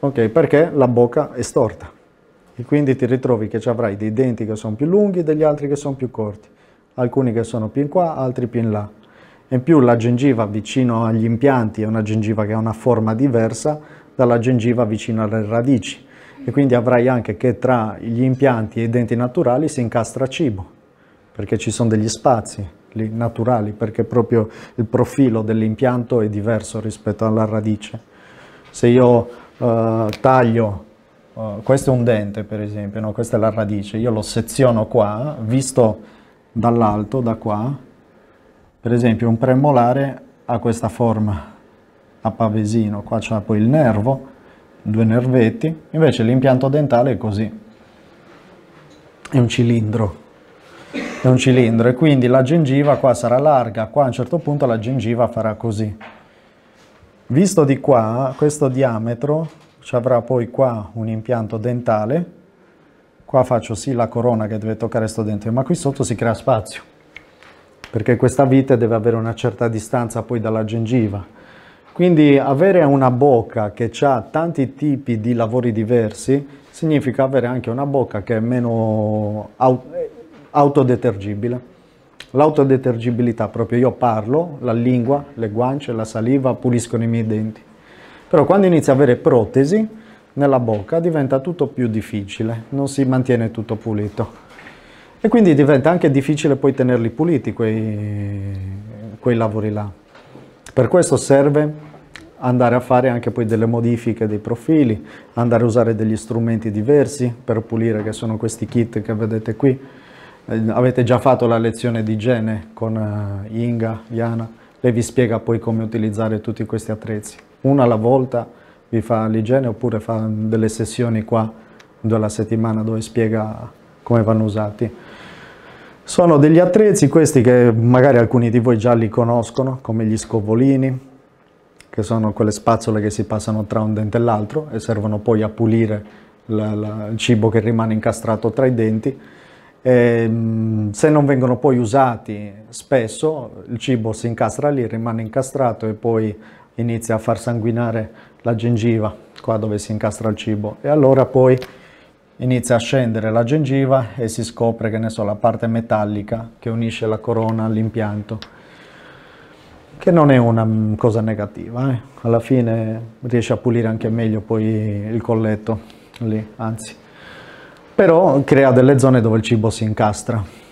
Ok, perché la bocca è storta e quindi ti ritrovi che avrai dei denti che sono più lunghi e degli altri che sono più corti, alcuni che sono più in qua, altri più in là. In più la gengiva vicino agli impianti è una gengiva che ha una forma diversa dalla gengiva vicino alle radici e quindi avrai anche che tra gli impianti e i denti naturali si incastra cibo perché ci sono degli spazi naturali perché proprio il profilo dell'impianto è diverso rispetto alla radice. Se io uh, taglio, uh, questo è un dente per esempio, no? questa è la radice, io lo seziono qua, visto dall'alto, da qua, per esempio un premolare ha questa forma a pavesino, qua c'è poi il nervo, due nervetti, invece l'impianto dentale è così, è un cilindro è un cilindro e quindi la gengiva qua sarà larga, qua a un certo punto la gengiva farà così. Visto di qua, questo diametro ci avrà poi qua un impianto dentale, qua faccio sì la corona che deve toccare questo dente, ma qui sotto si crea spazio, perché questa vite deve avere una certa distanza poi dalla gengiva. Quindi avere una bocca che ha tanti tipi di lavori diversi significa avere anche una bocca che è meno autodetergibile. L'autodetergibilità proprio, io parlo, la lingua, le guance, la saliva puliscono i miei denti. Però quando inizio a avere protesi nella bocca diventa tutto più difficile, non si mantiene tutto pulito. E quindi diventa anche difficile poi tenerli puliti quei, quei lavori là. Per questo serve andare a fare anche poi delle modifiche dei profili, andare a usare degli strumenti diversi per pulire, che sono questi kit che vedete qui. Eh, avete già fatto la lezione di igiene con eh, Inga, Iana, lei vi spiega poi come utilizzare tutti questi attrezzi. Una alla volta vi fa l'igiene oppure fa delle sessioni qua della settimana dove spiega come vanno usati. Sono degli attrezzi questi che magari alcuni di voi già li conoscono, come gli scovolini, che sono quelle spazzole che si passano tra un dente e l'altro e servono poi a pulire la, la, il cibo che rimane incastrato tra i denti e, ehm, se non vengono poi usati spesso il cibo si incastra lì, rimane incastrato e poi inizia a far sanguinare la gengiva, qua dove si incastra il cibo. E allora poi inizia a scendere la gengiva e si scopre che ne so, la parte metallica che unisce la corona all'impianto, che non è una mm, cosa negativa, eh? alla fine riesce a pulire anche meglio poi il colletto lì, anzi però crea delle zone dove il cibo si incastra.